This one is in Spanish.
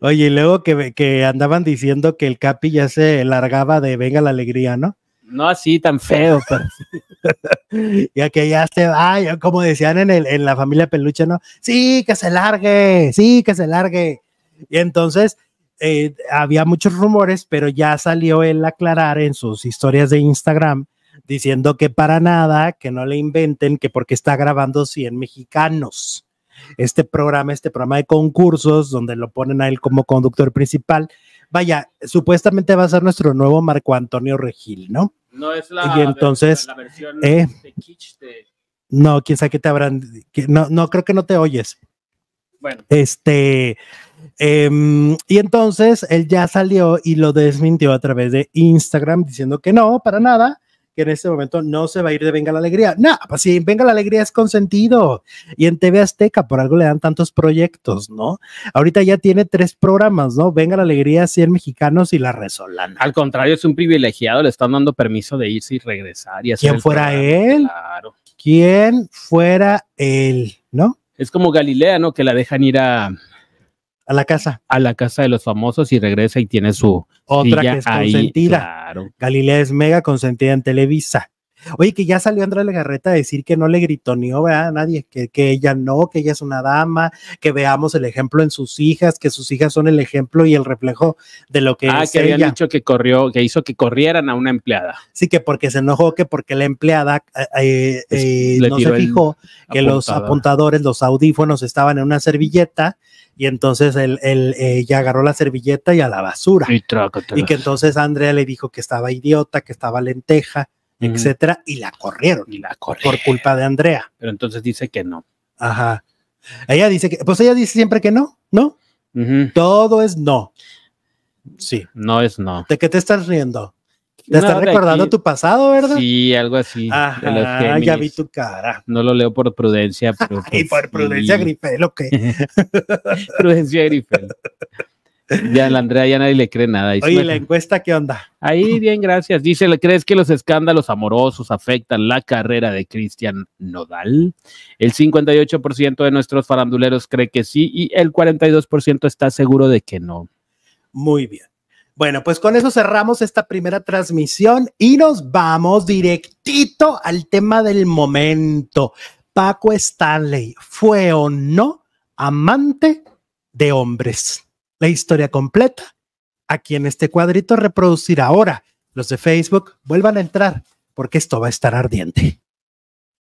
Oye, y luego que, andaban diciendo que el Capi ya se largaba de Venga la Alegría, ¿no? No así tan feo, ya que ya se va, como decían en, el, la familia Peluche, ¿no? Sí, que se largue, sí, que se largue. Y entonces eh, había muchos rumores, pero ya salió él a aclarar en sus historias de Instagram diciendo que para nada, que no le inventen, que porque está grabando 100 mexicanos este programa, este programa de concursos, donde lo ponen a él como conductor principal. Vaya, supuestamente va a ser nuestro nuevo Marco Antonio Regil, ¿no? No es la, y entonces, versión de eh, Kitsch No, quién sabe qué te habrán. no, no, creo que no te oyes. Bueno. Este. Em, y entonces él ya salió y lo desmintió a través de Instagram diciendo que no, para nada, que en este momento no se va a ir de Venga la Alegría. No, pues sí, Venga la Alegría es consentido. Y en TV Azteca, por algo le dan tantos proyectos, ¿no? Ahorita ya tiene tres programas, ¿no? Venga la Alegría, 100 mexicanos y la Resolana. Al contrario, es un privilegiado, le están dando permiso de irse y regresar. Y hacer ¿Quién fuera él? Claro. ¿Quién fuera él, no? Es como Galilea, ¿no? Que la dejan ir a, a la casa. A la casa de los famosos y regresa y tiene su otra que es consentida. Galilea es mega consentida en Televisa. Oye, que ya salió Andrea Legarreta a decir que no le gritoneó ¿verdad? a nadie, que, ella no, que ella es una dama, que veamos el ejemplo en sus hijas, que sus hijas son el ejemplo y el reflejo de lo que ah, que habían dicho que corrió, que hizo que corrieran a una empleada. Sí, que porque se enojó, que porque la empleada eh, eh, pues, eh no se fijó que los apuntadores, los audífonos estaban en una servilleta y entonces él, él ya agarró la servilleta y a la basura. y que entonces Andrea le dijo que estaba idiota, que estaba lenteja etcétera, y la corrieron. Y la corrieron. Por culpa de Andrea. Pero entonces dice que no. Ajá. Ella dice que, pues ella dice siempre que no, ¿no? Todo es no. Sí. No es no. ¿De qué te estás riendo? Te estás recordando tu pasado, ¿verdad? Sí, algo así. ya vi tu cara. No lo leo por prudencia. Pero y pues por prudencia, gripe lo que prudencia, Grifel. Ya la Andrea ya nadie le cree nada. Oye, ¿la encuesta qué onda? Ahí bien, gracias. Dice, ¿crees que los escándalos amorosos afectan la carrera de Cristian Nodal? El 58% de nuestros faranduleros cree que sí y el 42% está seguro de que no. Muy bien. Bueno, pues con eso cerramos esta primera transmisión y nos vamos directito al tema del momento. Paco Stanley, ¿fue o no amante de hombres? la historia completa aquí en este cuadrito reproducir ahora. Los de Facebook, vuelvan a entrar porque esto va a estar ardiente.